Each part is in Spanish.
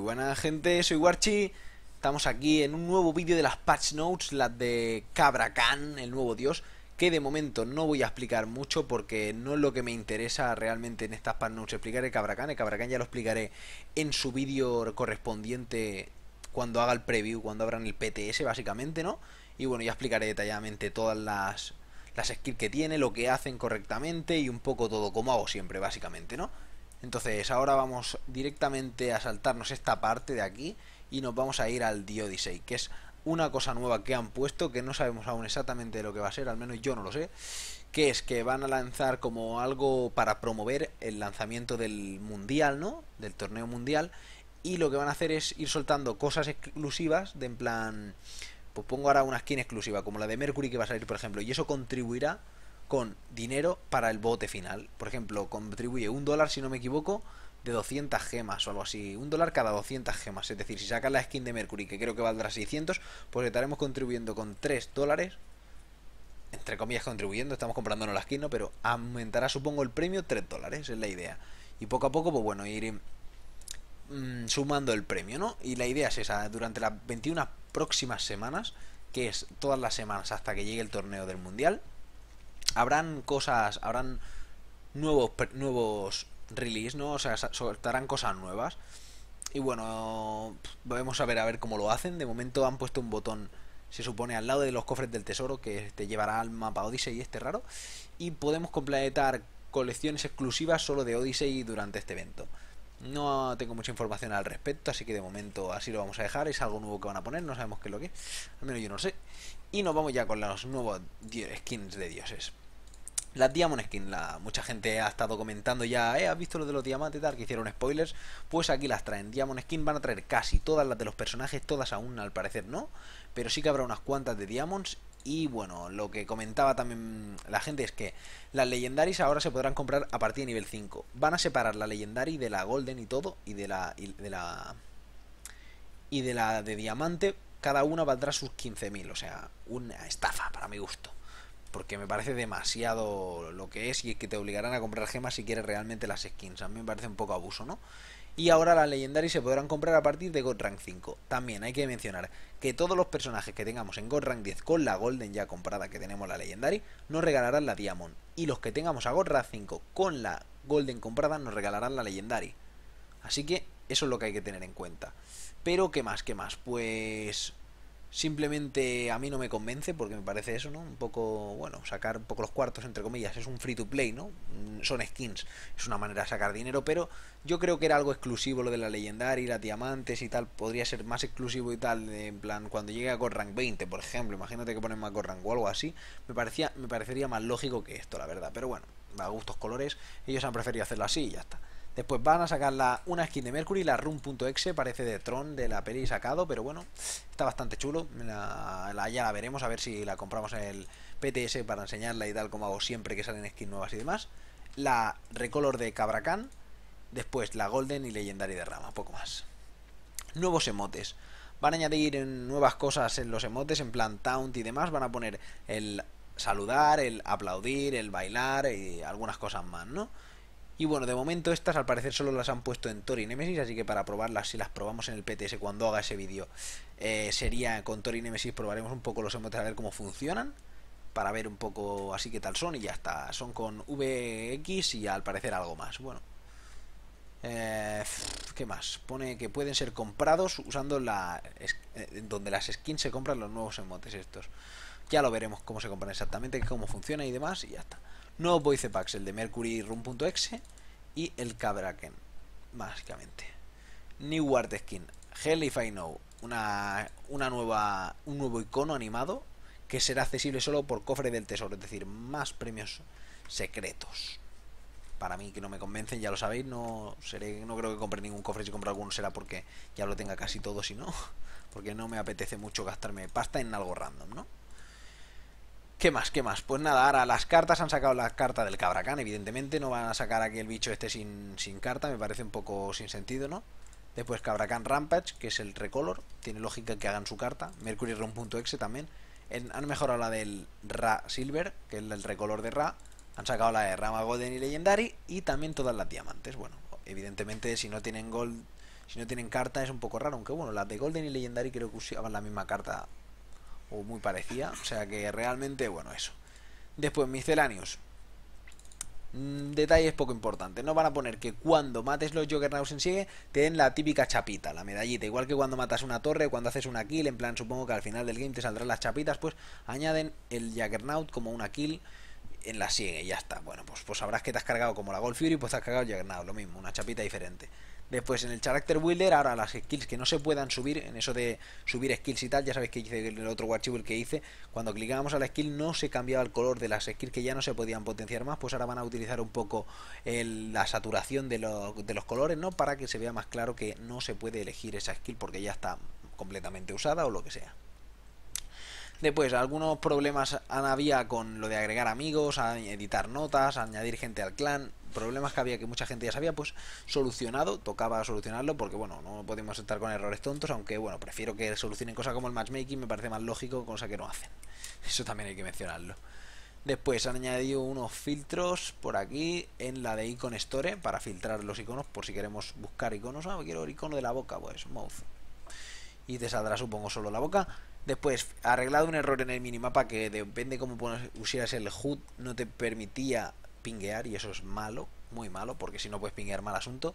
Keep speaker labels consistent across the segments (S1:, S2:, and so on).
S1: Buenas gente, soy Warchi. Estamos aquí en un nuevo vídeo de las patch notes, las de Cabra el nuevo dios, que de momento no voy a explicar mucho porque no es lo que me interesa realmente en estas patch notes Explicaré el Cabra Khan. El Cabra ya lo explicaré en su vídeo correspondiente cuando haga el preview, cuando abran el PTS básicamente, ¿no? Y bueno, ya explicaré detalladamente todas las, las skills que tiene, lo que hacen correctamente y un poco todo, como hago siempre básicamente, ¿no? Entonces ahora vamos directamente a saltarnos esta parte de aquí y nos vamos a ir al Diodisei, que es una cosa nueva que han puesto, que no sabemos aún exactamente lo que va a ser, al menos yo no lo sé, que es que van a lanzar como algo para promover el lanzamiento del mundial, ¿no? Del torneo mundial, y lo que van a hacer es ir soltando cosas exclusivas de en plan, pues pongo ahora una skin exclusiva, como la de Mercury que va a salir, por ejemplo, y eso contribuirá con dinero para el bote final. Por ejemplo, contribuye un dólar, si no me equivoco, de 200 gemas o algo así. Un dólar cada 200 gemas. Es decir, si sacas la skin de Mercury, que creo que valdrá 600, pues estaremos contribuyendo con 3 dólares. Entre comillas, contribuyendo, estamos comprándonos la skin, ¿no? Pero aumentará, supongo, el premio 3 dólares, es la idea. Y poco a poco, pues bueno, ir mm, sumando el premio, ¿no? Y la idea es esa, durante las 21 próximas semanas, que es todas las semanas hasta que llegue el torneo del Mundial, habrán cosas, habrán nuevos, nuevos release, ¿no? O sea, soltarán cosas nuevas. Y bueno, vamos a ver a ver cómo lo hacen. De momento han puesto un botón, se supone, al lado de los cofres del tesoro que te llevará al mapa Odyssey este raro. Y podemos completar colecciones exclusivas solo de Odyssey durante este evento. No tengo mucha información al respecto, así que de momento así lo vamos a dejar. Es algo nuevo que van a poner, no sabemos qué es lo que Al menos yo no sé. Y nos vamos ya con los nuevos skins de dioses. Las Diamond Skin, la, mucha gente ha estado comentando ya, eh, ¿has visto lo de los diamantes y tal? Que hicieron spoilers. Pues aquí las traen. Diamond Skin van a traer casi todas las de los personajes, todas aún al parecer no. Pero sí que habrá unas cuantas de Diamonds. Y bueno, lo que comentaba también la gente es que las Legendaries ahora se podrán comprar a partir de nivel 5. Van a separar la Legendary de la Golden y todo, y de la. Y de la. Y de la de Diamante. Cada una valdrá sus 15.000. O sea, una estafa para mi gusto porque me parece demasiado lo que es y es que te obligarán a comprar gemas si quieres realmente las skins. A mí me parece un poco abuso, ¿no? Y ahora las legendarias se podrán comprar a partir de God Rank 5. También hay que mencionar que todos los personajes que tengamos en God Rank 10 con la Golden ya comprada que tenemos la Legendary nos regalarán la Diamond. Y los que tengamos a God Rank 5 con la Golden comprada nos regalarán la Legendary. Así que eso es lo que hay que tener en cuenta. Pero, ¿qué más? ¿Qué más? Pues simplemente a mí no me convence porque me parece eso, ¿no? Un poco, bueno, sacar un poco los cuartos, entre comillas, es un free to play, ¿no? Mm, son skins, es una manera de sacar dinero, pero yo creo que era algo exclusivo lo de la legendaria, las diamantes y tal, podría ser más exclusivo y tal, en plan, cuando llegue a God Rank 20, por ejemplo, imagínate que ponen más God Rank o algo así, me, parecía, me parecería más lógico que esto, la verdad, pero bueno, a gustos colores, ellos han preferido hacerlo así y ya está. Después van a sacar la, una skin de Mercury, la Room.exe, parece de Tron de la peli sacado, pero bueno, está bastante chulo. ya la veremos, a ver si la compramos en el PTS para enseñarla y tal, como hago siempre que salen skins nuevas y demás. La Recolor de Cabracán, después la Golden y Legendary de Rama, poco más. Nuevos emotes. Van a añadir nuevas cosas en los emotes, en plan taunt y demás. Van a poner el saludar, el aplaudir, el bailar y algunas cosas más, ¿no? Y bueno, de momento estas al parecer solo las han puesto en Tori Nemesis, así que para probarlas, si las probamos en el PTS cuando haga ese vídeo, eh, sería con Tori Nemesis probaremos un poco los emotes a ver cómo funcionan, para ver un poco así que tal son y ya está. Son con VX y al parecer algo más. Bueno. Eh, ¿Qué más? Pone que pueden ser comprados usando la... Eh, donde las skins se compran los nuevos emotes estos. Ya lo veremos cómo se compran exactamente, cómo funciona y demás y ya está. Nuevo voice packs, el de Mercury y el Kabraken, básicamente. New Ward Skin, Hell If I Know, una, una nueva, un nuevo icono animado que será accesible solo por cofre del tesoro, es decir, más premios secretos. Para mí que no me convencen, ya lo sabéis, no seré, no creo que compre ningún cofre, si compro alguno será porque ya lo tenga casi todo, si no, porque no me apetece mucho gastarme pasta en algo random, ¿no? ¿Qué más? ¿Qué más? Pues nada, ahora las cartas han sacado la carta del cabracán, evidentemente. No van a sacar aquí el bicho este sin, carta, me parece un poco sin sentido, ¿no? Después Cabracán Rampage, que es el recolor. Tiene lógica que hagan su carta. Mercury Run.exe también. han mejorado la del Ra Silver, que es el recolor de Ra. Han sacado la de Rama Golden y Legendary. Y también todas las diamantes. Bueno, evidentemente si no tienen gold, si no tienen carta es un poco raro. Aunque bueno, las de Golden y Legendary creo que usaban la misma carta o muy parecida. O sea que realmente, bueno, eso. Después, misceláneos. Mm, detalles poco importantes. No van a poner que cuando mates los Juggernauts en sigue, te den la típica chapita, la medallita. Igual que cuando matas una torre, cuando haces una kill, en plan, supongo que al final del game te saldrán las chapitas, pues añaden el Juggernaut como una kill en la siegue y ya está. Bueno, pues, pues sabrás que te has cargado como la Gold Fury, pues te has cargado el Juggernaut, lo mismo, una chapita diferente. Después en el character builder, ahora las skills que no se puedan subir, en eso de subir skills y tal, ya sabéis que hice el otro archivo que hice, cuando clicábamos a la skill no se cambiaba el color de las skills que ya no se podían potenciar más, pues ahora van a utilizar un poco la saturación de, de los colores, ¿no? Para que se vea más claro que no se puede elegir esa skill porque ya está completamente usada o lo que sea. Después, algunos problemas había con lo de agregar amigos, editar notas, añadir gente al clan, problemas que había que mucha gente ya sabía, pues solucionado, tocaba solucionarlo porque bueno, no podemos estar con errores tontos, aunque bueno, prefiero que solucionen cosas como el matchmaking, me parece más lógico, cosa que no hacen. Eso también hay que mencionarlo. Después han añadido unos filtros por aquí en la de Icon Store para filtrar los iconos por si queremos buscar iconos. Ah, quiero el icono de la boca, pues mouth y te saldrá supongo solo la boca. Después, arreglado un error en el minimapa que depende cómo usieras el HUD no te permitía pinguear y eso es malo, muy malo, porque si no puedes pinguear mal asunto.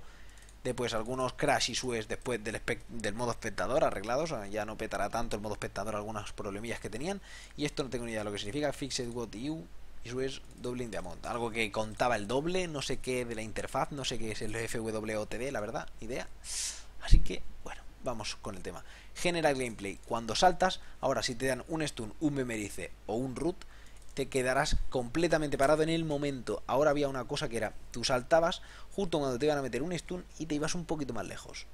S1: Después algunos crash y sues después del, modo espectador arreglados, ya no petará tanto el modo espectador algunas problemillas que tenían. Y esto no tengo ni idea de lo que significa, fixed what you y es doubling diamond, algo que contaba el doble, no sé qué de la interfaz, no sé qué es el FWOTD, la verdad, idea. Así que vamos con el tema. General gameplay. Cuando saltas, ahora si te dan un stun, un memerice o un root, te quedarás completamente parado en el momento. Ahora había una cosa que era, tú saltabas justo cuando te iban a meter un stun y te ibas un poquito más lejos.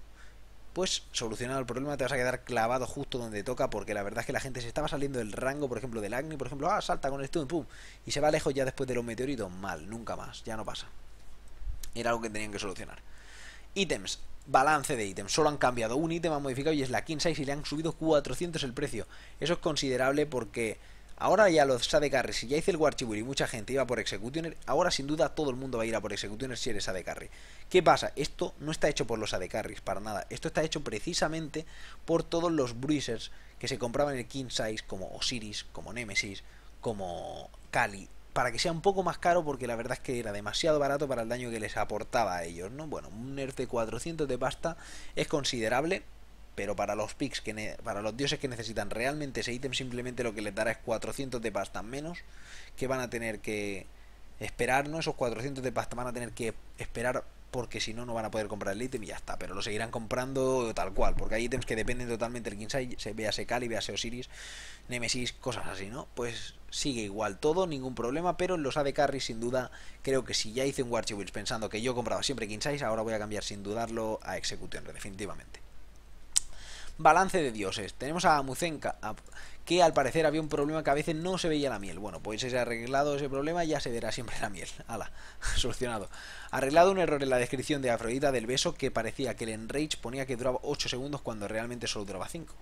S1: Pues solucionado el problema, te vas a quedar clavado justo donde toca, porque la verdad es que la gente se estaba saliendo del rango, por ejemplo, del Agni, por ejemplo, ah, salta con el stun, pum, y se va lejos ya después de los meteoritos, mal, nunca más, ya no pasa. Era algo que tenían que solucionar. Ítems. Balance de ítems. Solo han cambiado un ítem, han modificado y es la King Size y le han subido 400 el precio. Eso es considerable porque ahora ya los carry. si ya hice el Warchibur y mucha gente iba por Executioner, ahora sin duda todo el mundo va a ir a por Executioner si eres Carry ¿Qué pasa? Esto no está hecho por los Carries, para nada. Esto está hecho precisamente por todos los Bruisers que se compraban el King Size como Osiris, como Nemesis, como Kali, para que sea un poco más caro porque la verdad es que era demasiado barato para el daño que les aportaba a ellos, ¿no? Bueno, un nerf de 400 de pasta es considerable, pero para los picks que para los dioses que necesitan realmente ese ítem simplemente lo que les dará es 400 de pasta menos que van a tener que esperar, ¿no? Esos 400 de pasta van a tener que esperar porque si no, no van a poder comprar el ítem y ya está. Pero lo seguirán comprando tal cual, porque hay ítems que dependen totalmente del Kinsai, Vea Kali, vea Osiris, Nemesis, cosas así, ¿no? Pues sigue igual todo, ningún problema, pero en los AD Carry sin duda creo que si ya hice un Warchi pensando que yo compraba siempre Kinsai, ahora voy a cambiar sin dudarlo a Execution, definitivamente. Balance de dioses. Tenemos a Muzenka... A que al parecer había un problema que a veces no se veía la miel. Bueno, pues se ha arreglado ese problema, ya se verá siempre la miel. ¡Hala! solucionado. Arreglado un error en la descripción de Afrodita del beso que parecía que el Enrage ponía que duraba 8 segundos cuando realmente solo duraba 5.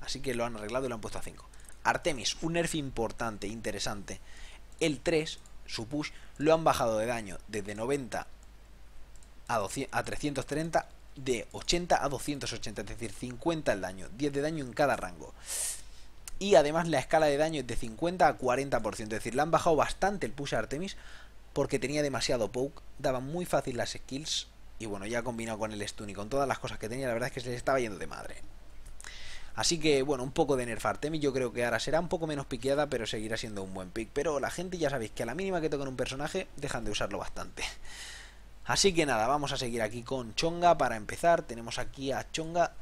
S1: Así que lo han arreglado y lo han puesto a 5. Artemis, un nerf importante, interesante. El 3, su push, lo han bajado de daño desde 90 a, a 330, de 80 a 280, es decir, 50 el daño, 10 de daño en cada rango y además la escala de daño es de 50 a 40%, es decir, le han bajado bastante el push a Artemis porque tenía demasiado poke, daba muy fácil las skills y bueno, ya combinado con el stun y con todas las cosas que tenía, la verdad es que se le estaba yendo de madre. Así que bueno, un poco de nerf a Artemis, yo creo que ahora será un poco menos piqueada, pero seguirá siendo un buen pick. Pero la gente ya sabéis que a la mínima que tocan un personaje, dejan de usarlo bastante. Así que nada, vamos a seguir aquí con Chonga para empezar. Tenemos aquí a Chonga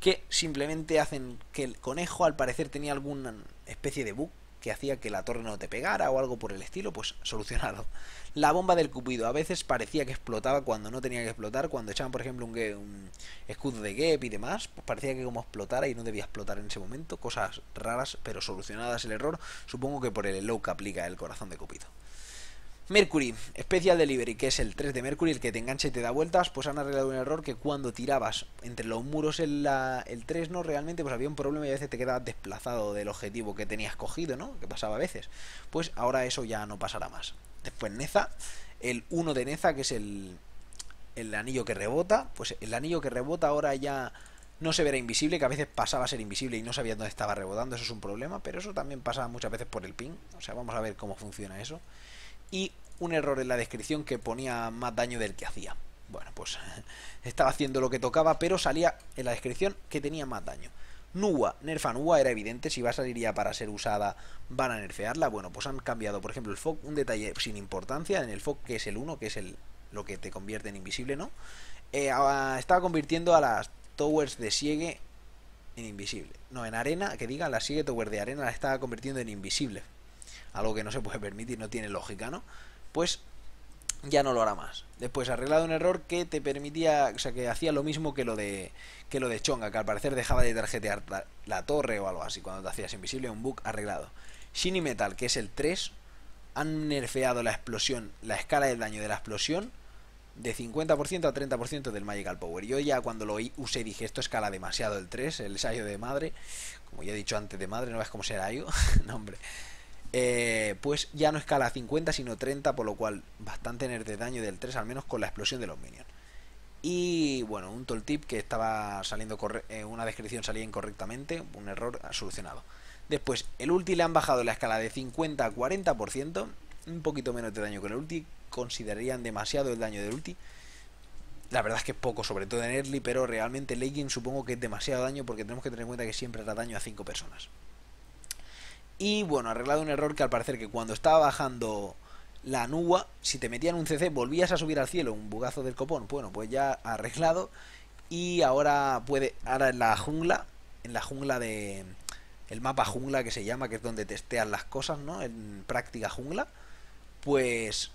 S1: que simplemente hacen que el conejo al parecer tenía alguna especie de bug que hacía que la torre no te pegara o algo por el estilo, pues solucionado. La bomba del cupido a veces parecía que explotaba cuando no tenía que explotar, cuando echaban por ejemplo un, un escudo de gap y demás, pues parecía que como explotara y no debía explotar en ese momento, cosas raras pero solucionadas el error, supongo que por el low que aplica el corazón de cupido. Mercury, Special Delivery, que es el 3 de Mercury, el que te engancha y te da vueltas, pues han arreglado un error que cuando tirabas entre los muros el, el 3, ¿no? Realmente pues había un problema y a veces te quedabas desplazado del objetivo que tenías cogido, ¿no? Que pasaba a veces. Pues ahora eso ya no pasará más. Después Neza, el 1 de Neza, que es el, el anillo que rebota, pues el anillo que rebota ahora ya no se verá invisible, que a veces pasaba a ser invisible y no sabía dónde estaba rebotando, eso es un problema, pero eso también pasa muchas veces por el ping, o sea, vamos a ver cómo funciona eso y un error en la descripción que ponía más daño del que hacía. Bueno, pues estaba haciendo lo que tocaba, pero salía en la descripción que tenía más daño. Nua, nerfa era evidente, si va a salir ya para ser usada van a nerfearla. Bueno, pues han cambiado, por ejemplo, el fog, un detalle sin importancia, en el fog que es el 1, que es el, lo que te convierte en invisible, ¿no? Eh, estaba convirtiendo a las towers de siegue en invisible. No, en arena, que digan, la siege tower de arena la estaba convirtiendo en invisible algo que no se puede permitir, no tiene lógica, ¿no? Pues ya no lo hará más. Después arreglado un error que te permitía, o sea, que hacía lo mismo que lo de que lo de Chonga, que al parecer dejaba de tarjetear la torre o algo así cuando te hacías invisible, un bug arreglado. Shinny Metal, que es el 3, han nerfeado la explosión, la escala del daño de la explosión de 50% a 30% del Magical Power. Yo ya cuando lo usé dije, esto escala demasiado el 3, el ensayo de madre, como ya he dicho antes de madre, no ves cómo será yo, no hombre. Eh, pues ya no escala a 50 sino 30, por lo cual bastante a de daño del 3 al menos con la explosión de los minions. Y bueno, un tip que estaba saliendo, En eh, una descripción salía incorrectamente, un error solucionado. Después, el ulti le han bajado la escala de 50 a 40%, un poquito menos de daño que el ulti, considerarían demasiado el daño del ulti. La verdad es que es poco, sobre todo en early, pero realmente legging supongo que es demasiado daño porque tenemos que tener en cuenta que siempre da daño a 5 personas. Y bueno, arreglado un error que al parecer que cuando estaba bajando la nua, si te metían un CC volvías a subir al cielo, un bugazo del copón. Bueno, pues ya arreglado. Y ahora puede, ahora en la jungla, en la jungla de... El mapa jungla que se llama, que es donde testean las cosas, ¿no? En práctica jungla. Pues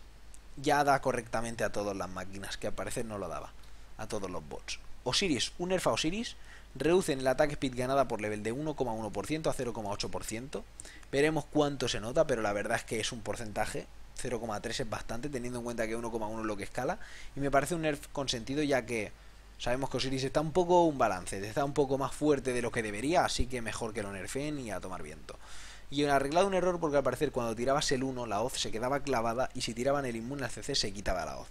S1: ya da correctamente a todas las máquinas, que al parecer no lo daba. A todos los bots. Osiris, un nerf Osiris Reducen el ataque speed ganada por level de 1,1% a 0,8%. Veremos cuánto se nota, pero la verdad es que es un porcentaje. 0,3 es bastante, teniendo en cuenta que 1,1 es lo que escala. Y me parece un nerf consentido, ya que sabemos que Osiris está un poco un balance, está un poco más fuerte de lo que debería, así que mejor que lo nerfeen y a tomar viento. Y han arreglado un error porque al parecer cuando tirabas el 1, la hoz se quedaba clavada y si tiraban el inmune al CC se quitaba la hoz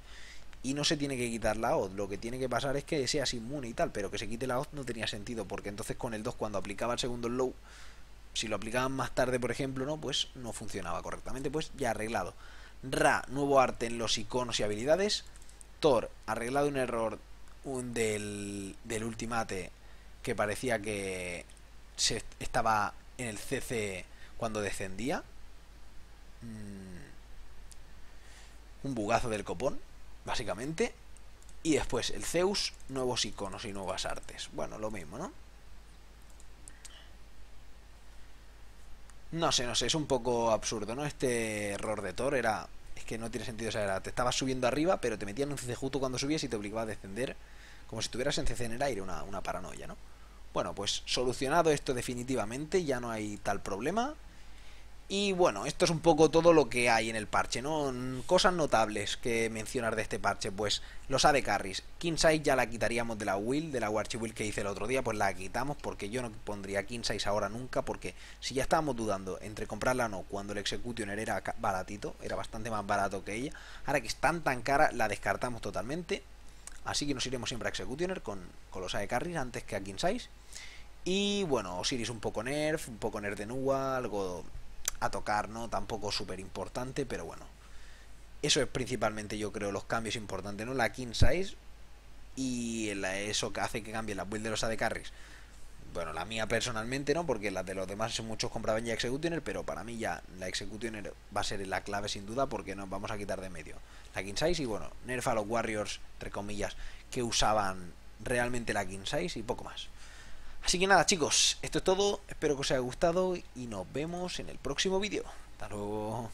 S1: y no se tiene que quitar la od Lo que tiene que pasar es que seas inmune y tal, pero que se quite la odd no tenía sentido, porque entonces con el 2 cuando aplicaba el segundo low, si lo aplicaban más tarde, por ejemplo, no, pues no funcionaba correctamente, pues ya arreglado. Ra, nuevo arte en los iconos y habilidades. Thor, arreglado un error un del, ultimate que parecía que se estaba en el CC cuando descendía. Mm. Un bugazo del copón básicamente. Y después el Zeus, nuevos iconos y nuevas artes. Bueno, lo mismo, ¿no? No sé, no sé, es un poco absurdo, ¿no? Este error de Thor era... Es que no tiene sentido, o sea, te estabas subiendo arriba, pero te metían un CC cuando subías y te obligaba a descender, como si estuvieras en CC en el aire, una, una paranoia, ¿no? Bueno, pues solucionado esto definitivamente, ya no hay tal problema. Y bueno, esto es un poco todo lo que hay en el parche, ¿no? Mm, cosas notables que mencionar de este parche, pues los AD carries. Kinsai ya la quitaríamos de la will, de la Will que hice el otro día, pues la quitamos porque yo no pondría Kinsai ahora nunca, porque si ya estábamos dudando entre comprarla o no, cuando el Executioner era baratito, era bastante más barato que ella, ahora que es tan tan cara, la descartamos totalmente. Así que nos iremos siempre a Executioner con, con los AD carries antes que a Kinsai. Y bueno, Osiris un poco nerf, un poco nerf de Nua algo a tocar, ¿no? Tampoco súper importante, pero bueno. Eso es principalmente, yo creo, los cambios importantes, ¿no? La King Size y eso que hace que cambie la build de los AD Carries. Bueno, la mía personalmente, ¿no? Porque las de los demás muchos compraban ya Executioner, pero para mí ya la Executioner va a ser la clave sin duda porque nos vamos a quitar de medio la King Size y bueno, nerf a los Warriors, entre comillas, que usaban realmente la King Size y poco más. Así que nada chicos, esto es todo, espero que os haya gustado y nos vemos en el próximo vídeo. Hasta luego.